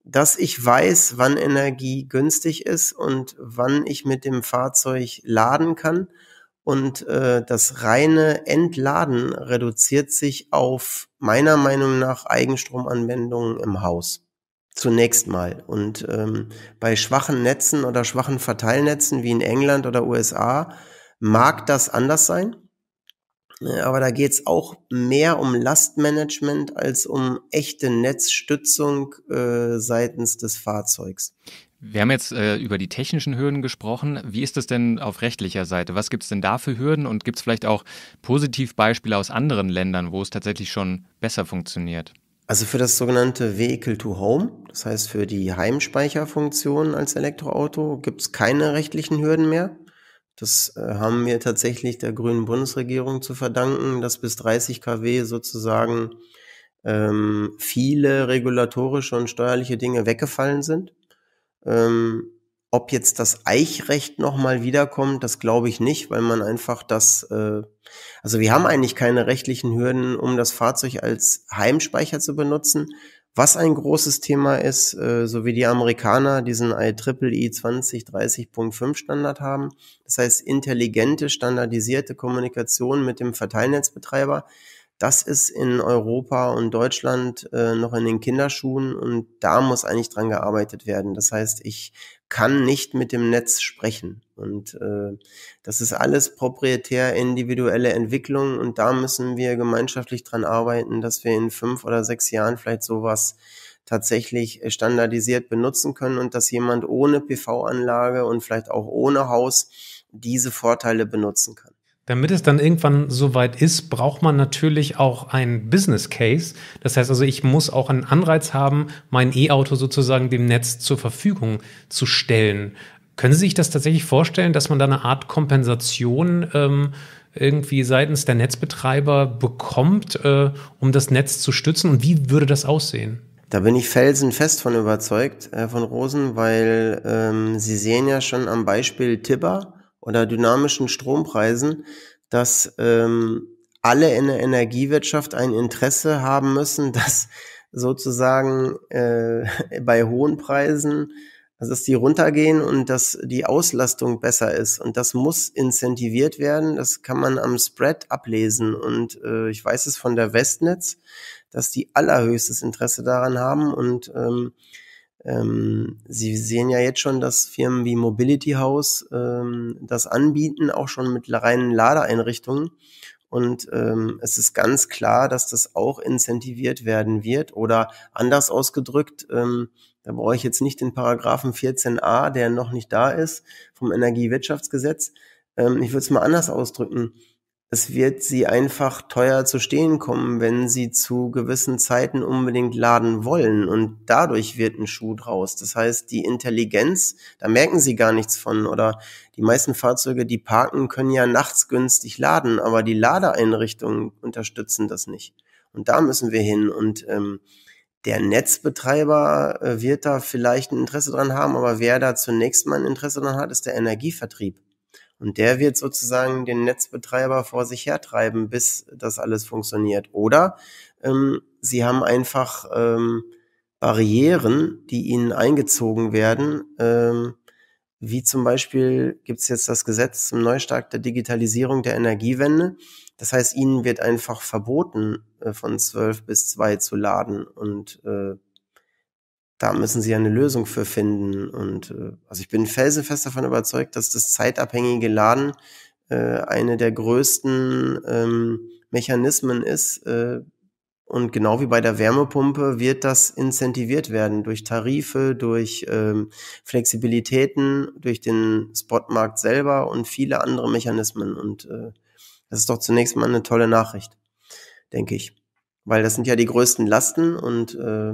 dass ich weiß, wann Energie günstig ist und wann ich mit dem Fahrzeug laden kann. Und äh, das reine Entladen reduziert sich auf meiner Meinung nach Eigenstromanwendungen im Haus. Zunächst mal. Und ähm, bei schwachen Netzen oder schwachen Verteilnetzen wie in England oder USA mag das anders sein. Äh, aber da geht es auch mehr um Lastmanagement als um echte Netzstützung äh, seitens des Fahrzeugs. Wir haben jetzt äh, über die technischen Hürden gesprochen. Wie ist es denn auf rechtlicher Seite? Was gibt es denn da für Hürden und gibt es vielleicht auch Positivbeispiele aus anderen Ländern, wo es tatsächlich schon besser funktioniert? Also für das sogenannte Vehicle to Home, das heißt für die Heimspeicherfunktion als Elektroauto, gibt es keine rechtlichen Hürden mehr. Das äh, haben wir tatsächlich der grünen Bundesregierung zu verdanken, dass bis 30 kW sozusagen ähm, viele regulatorische und steuerliche Dinge weggefallen sind. Ähm, ob jetzt das Eichrecht nochmal wiederkommt, das glaube ich nicht, weil man einfach das, äh, also wir haben eigentlich keine rechtlichen Hürden, um das Fahrzeug als Heimspeicher zu benutzen. Was ein großes Thema ist, äh, so wie die Amerikaner diesen IEEE 2030.5 e Standard haben, das heißt intelligente, standardisierte Kommunikation mit dem Verteilnetzbetreiber, das ist in Europa und Deutschland äh, noch in den Kinderschuhen und da muss eigentlich dran gearbeitet werden. Das heißt, ich kann nicht mit dem Netz sprechen. Und äh, das ist alles proprietär individuelle Entwicklung und da müssen wir gemeinschaftlich dran arbeiten, dass wir in fünf oder sechs Jahren vielleicht sowas tatsächlich äh, standardisiert benutzen können und dass jemand ohne PV-Anlage und vielleicht auch ohne Haus diese Vorteile benutzen kann. Damit es dann irgendwann soweit ist, braucht man natürlich auch einen Business Case. Das heißt also, ich muss auch einen Anreiz haben, mein E-Auto sozusagen dem Netz zur Verfügung zu stellen. Können Sie sich das tatsächlich vorstellen, dass man da eine Art Kompensation ähm, irgendwie seitens der Netzbetreiber bekommt, äh, um das Netz zu stützen? Und wie würde das aussehen? Da bin ich felsenfest von überzeugt, Herr äh, von Rosen, weil ähm, Sie sehen ja schon am Beispiel Tibber, oder dynamischen Strompreisen, dass ähm, alle in der Energiewirtschaft ein Interesse haben müssen, dass sozusagen äh, bei hohen Preisen, also dass die runtergehen und dass die Auslastung besser ist. Und das muss incentiviert werden. Das kann man am Spread ablesen. Und äh, ich weiß es von der Westnetz, dass die allerhöchstes Interesse daran haben und ähm, ähm, Sie sehen ja jetzt schon, dass Firmen wie Mobility House ähm, das anbieten, auch schon mit reinen Ladeeinrichtungen. Und ähm, es ist ganz klar, dass das auch incentiviert werden wird. Oder anders ausgedrückt, ähm, da brauche ich jetzt nicht den Paragraphen 14a, der noch nicht da ist, vom Energiewirtschaftsgesetz. Ähm, ich würde es mal anders ausdrücken es wird sie einfach teuer zu stehen kommen, wenn sie zu gewissen Zeiten unbedingt laden wollen. Und dadurch wird ein Schuh draus. Das heißt, die Intelligenz, da merken sie gar nichts von. Oder die meisten Fahrzeuge, die parken, können ja nachts günstig laden, aber die Ladeeinrichtungen unterstützen das nicht. Und da müssen wir hin. Und ähm, der Netzbetreiber äh, wird da vielleicht ein Interesse dran haben, aber wer da zunächst mal ein Interesse dran hat, ist der Energievertrieb. Und der wird sozusagen den Netzbetreiber vor sich hertreiben, bis das alles funktioniert. Oder ähm, sie haben einfach ähm, Barrieren, die ihnen eingezogen werden. Ähm, wie zum Beispiel gibt es jetzt das Gesetz zum Neustart der Digitalisierung der Energiewende. Das heißt, ihnen wird einfach verboten, äh, von 12 bis 2 zu laden und äh, da müssen sie ja eine Lösung für finden. Und äh, also ich bin felsenfest davon überzeugt, dass das zeitabhängige Laden äh, eine der größten ähm, Mechanismen ist. Äh, und genau wie bei der Wärmepumpe wird das incentiviert werden durch Tarife, durch ähm, Flexibilitäten, durch den Spotmarkt selber und viele andere Mechanismen. Und äh, das ist doch zunächst mal eine tolle Nachricht, denke ich. Weil das sind ja die größten Lasten und äh,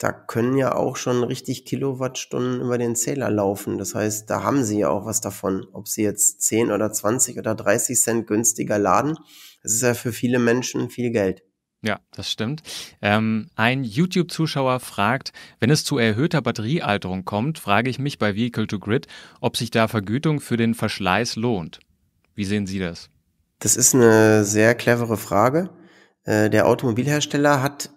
da können ja auch schon richtig Kilowattstunden über den Zähler laufen. Das heißt, da haben sie ja auch was davon, ob sie jetzt 10 oder 20 oder 30 Cent günstiger laden. Das ist ja für viele Menschen viel Geld. Ja, das stimmt. Ähm, ein YouTube-Zuschauer fragt, wenn es zu erhöhter Batteriealterung kommt, frage ich mich bei Vehicle to Grid, ob sich da Vergütung für den Verschleiß lohnt. Wie sehen Sie das? Das ist eine sehr clevere Frage. Äh, der Automobilhersteller hat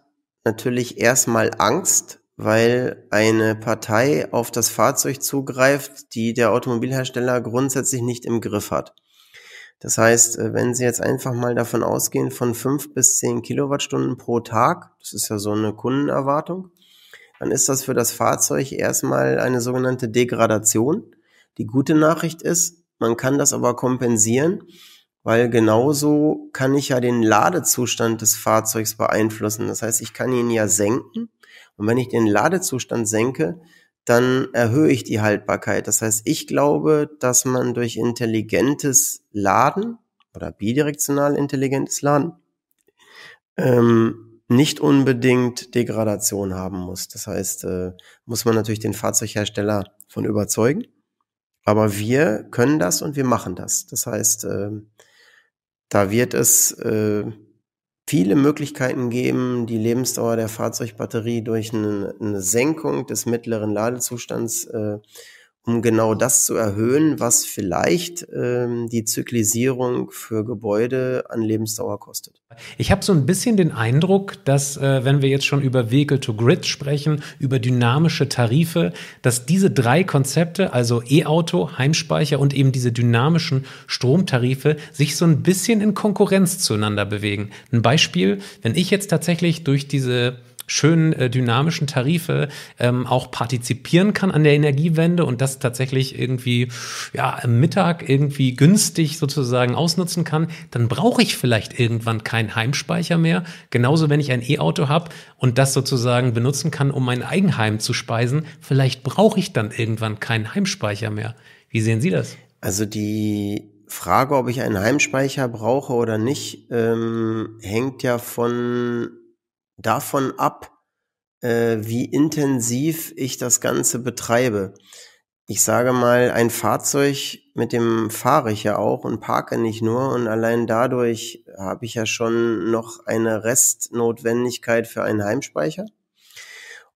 natürlich erstmal Angst, weil eine Partei auf das Fahrzeug zugreift, die der Automobilhersteller grundsätzlich nicht im Griff hat. Das heißt, äh, wenn Sie jetzt einfach mal davon ausgehen, von fünf bis zehn Kilowattstunden pro Tag, das ist ja so eine Kundenerwartung, dann ist das für das Fahrzeug erstmal eine sogenannte Degradation. Die gute Nachricht ist, man kann das aber kompensieren, weil genauso kann ich ja den Ladezustand des Fahrzeugs beeinflussen. Das heißt, ich kann ihn ja senken und wenn ich den Ladezustand senke, dann erhöhe ich die Haltbarkeit. Das heißt, ich glaube, dass man durch intelligentes Laden oder bidirektional intelligentes Laden ähm, nicht unbedingt Degradation haben muss. Das heißt, äh, muss man natürlich den Fahrzeughersteller von überzeugen. Aber wir können das und wir machen das. Das heißt, äh, da wird es äh, viele Möglichkeiten geben, die Lebensdauer der Fahrzeugbatterie durch eine, eine Senkung des mittleren Ladezustands äh, um genau das zu erhöhen, was vielleicht ähm, die Zyklisierung für Gebäude an Lebensdauer kostet. Ich habe so ein bisschen den Eindruck, dass äh, wenn wir jetzt schon über Vehicle to Grid sprechen, über dynamische Tarife, dass diese drei Konzepte, also E-Auto, Heimspeicher und eben diese dynamischen Stromtarife, sich so ein bisschen in Konkurrenz zueinander bewegen. Ein Beispiel, wenn ich jetzt tatsächlich durch diese schönen äh, dynamischen Tarife ähm, auch partizipieren kann an der Energiewende und das tatsächlich irgendwie ja, am Mittag irgendwie günstig sozusagen ausnutzen kann, dann brauche ich vielleicht irgendwann keinen Heimspeicher mehr. Genauso, wenn ich ein E-Auto habe und das sozusagen benutzen kann, um mein Eigenheim zu speisen, vielleicht brauche ich dann irgendwann keinen Heimspeicher mehr. Wie sehen Sie das? Also die Frage, ob ich einen Heimspeicher brauche oder nicht, ähm, hängt ja von davon ab, äh, wie intensiv ich das Ganze betreibe. Ich sage mal, ein Fahrzeug, mit dem fahre ich ja auch und parke nicht nur und allein dadurch habe ich ja schon noch eine Restnotwendigkeit für einen Heimspeicher.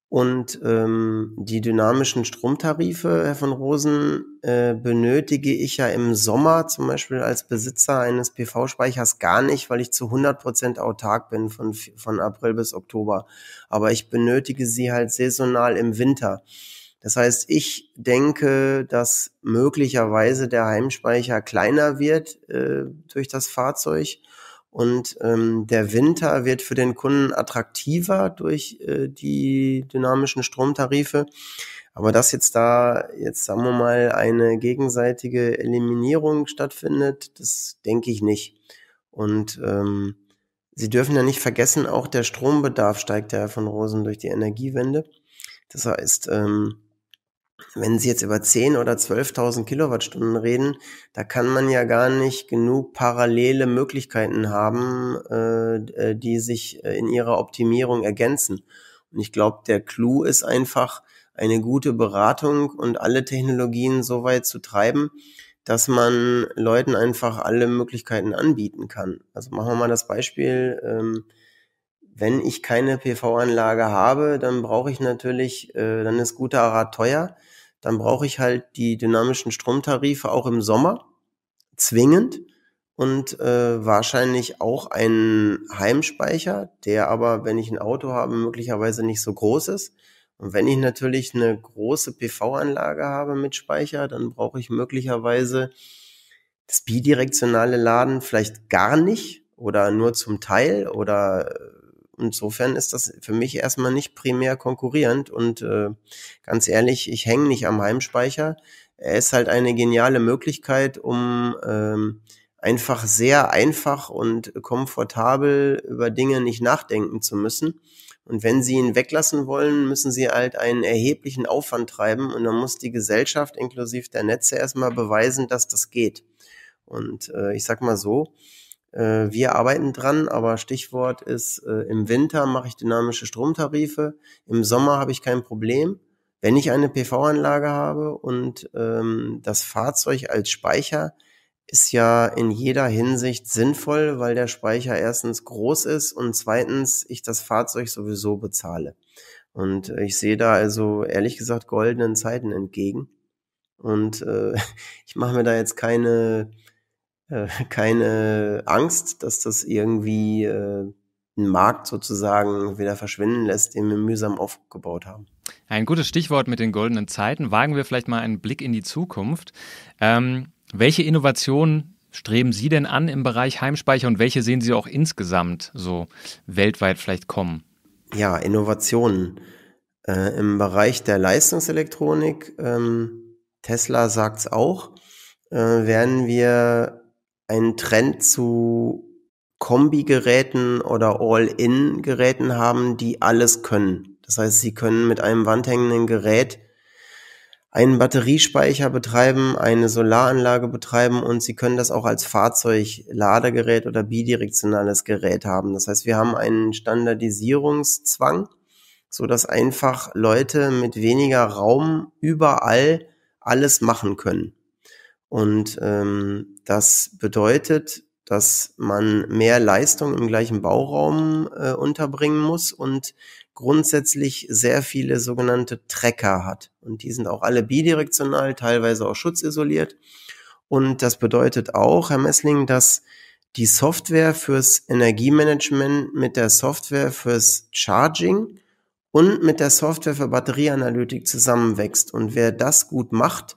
Und ähm, die dynamischen Stromtarife, Herr von Rosen, äh, benötige ich ja im Sommer zum Beispiel als Besitzer eines PV-Speichers gar nicht, weil ich zu 100% Prozent autark bin von, von April bis Oktober. Aber ich benötige sie halt saisonal im Winter. Das heißt, ich denke, dass möglicherweise der Heimspeicher kleiner wird äh, durch das Fahrzeug und ähm, der Winter wird für den Kunden attraktiver durch äh, die dynamischen Stromtarife. Aber dass jetzt da, jetzt sagen wir mal, eine gegenseitige Eliminierung stattfindet, das denke ich nicht. Und ähm, Sie dürfen ja nicht vergessen, auch der Strombedarf steigt ja von Rosen durch die Energiewende. Das heißt, ähm, wenn Sie jetzt über 10 oder 12.000 Kilowattstunden reden, da kann man ja gar nicht genug parallele Möglichkeiten haben, äh, äh die sich äh, in ihrer Optimierung ergänzen. Und ich glaube, der Clou ist einfach eine gute Beratung und alle Technologien so weit zu treiben, dass man Leuten einfach alle Möglichkeiten anbieten kann. Also machen wir mal das Beispiel. Ähm, wenn ich keine PV-Anlage habe, dann brauche ich natürlich, äh, dann ist guter Rat teuer dann brauche ich halt die dynamischen Stromtarife auch im Sommer zwingend und äh, wahrscheinlich auch einen Heimspeicher, der aber, wenn ich ein Auto habe, möglicherweise nicht so groß ist. Und wenn ich natürlich eine große PV-Anlage habe mit Speicher, dann brauche ich möglicherweise das bidirektionale Laden vielleicht gar nicht oder nur zum Teil oder äh, Insofern ist das für mich erstmal nicht primär konkurrierend und äh, ganz ehrlich, ich hänge nicht am Heimspeicher. Er ist halt eine geniale Möglichkeit, um ähm, einfach sehr einfach und komfortabel über Dinge nicht nachdenken zu müssen. Und wenn sie ihn weglassen wollen, müssen sie halt einen erheblichen Aufwand treiben und dann muss die Gesellschaft inklusive der Netze erstmal beweisen, dass das geht. Und äh, ich sag mal so, äh, wir arbeiten dran, aber Stichwort ist, äh, im Winter mache ich dynamische Stromtarife, im Sommer habe ich kein Problem. Wenn ich eine PV-Anlage habe und ähm, das Fahrzeug als Speicher ist ja in jeder Hinsicht sinnvoll, weil der Speicher erstens groß ist und zweitens ich das Fahrzeug sowieso bezahle. Und äh, ich sehe da also ehrlich gesagt goldenen Zeiten entgegen. Und äh, ich mache mir da jetzt keine äh, keine Angst, dass das irgendwie äh, einen Markt sozusagen wieder verschwinden lässt, den wir mühsam aufgebaut haben. Ein gutes Stichwort mit den goldenen Zeiten. Wagen wir vielleicht mal einen Blick in die Zukunft. Ähm, welche Innovationen streben Sie denn an im Bereich Heimspeicher und welche sehen Sie auch insgesamt so weltweit vielleicht kommen? Ja, Innovationen. Äh, Im Bereich der Leistungselektronik, ähm, Tesla sagt es auch, äh, werden wir einen Trend zu Kombi-Geräten oder All-In-Geräten haben, die alles können. Das heißt, sie können mit einem wandhängenden Gerät einen Batteriespeicher betreiben, eine Solaranlage betreiben und sie können das auch als Fahrzeug, Ladegerät oder bidirektionales Gerät haben. Das heißt, wir haben einen Standardisierungszwang, so dass einfach Leute mit weniger Raum überall alles machen können. Und ähm, das bedeutet, dass man mehr Leistung im gleichen Bauraum äh, unterbringen muss und grundsätzlich sehr viele sogenannte Trecker hat. Und die sind auch alle bidirektional, teilweise auch schutzisoliert. Und das bedeutet auch, Herr Messling, dass die Software fürs Energiemanagement mit der Software fürs Charging und mit der Software für Batterieanalytik zusammenwächst. Und wer das gut macht,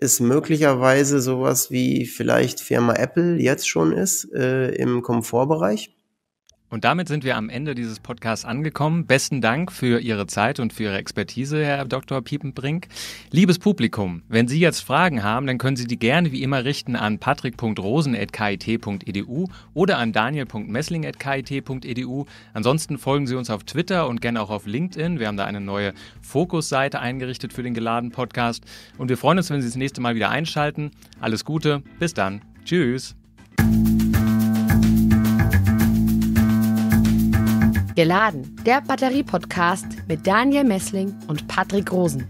ist möglicherweise sowas wie vielleicht Firma Apple jetzt schon ist äh, im Komfortbereich. Und damit sind wir am Ende dieses Podcasts angekommen. Besten Dank für Ihre Zeit und für Ihre Expertise, Herr Dr. Piepenbrink. Liebes Publikum, wenn Sie jetzt Fragen haben, dann können Sie die gerne wie immer richten an patrick.rosen.kit.edu oder an daniel.messling.kit.edu. Ansonsten folgen Sie uns auf Twitter und gerne auch auf LinkedIn. Wir haben da eine neue Fokusseite eingerichtet für den geladen Podcast. Und wir freuen uns, wenn Sie das nächste Mal wieder einschalten. Alles Gute, bis dann. Tschüss. Geladen, der Batterie-Podcast mit Daniel Messling und Patrick Rosen.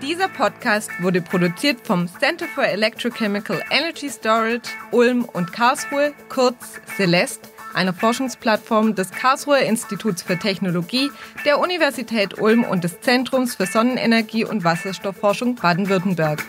Dieser Podcast wurde produziert vom Center for Electrochemical Energy Storage Ulm und Karlsruhe, kurz Celeste eine Forschungsplattform des Karlsruher Instituts für Technologie, der Universität Ulm und des Zentrums für Sonnenenergie und Wasserstoffforschung Baden-Württemberg.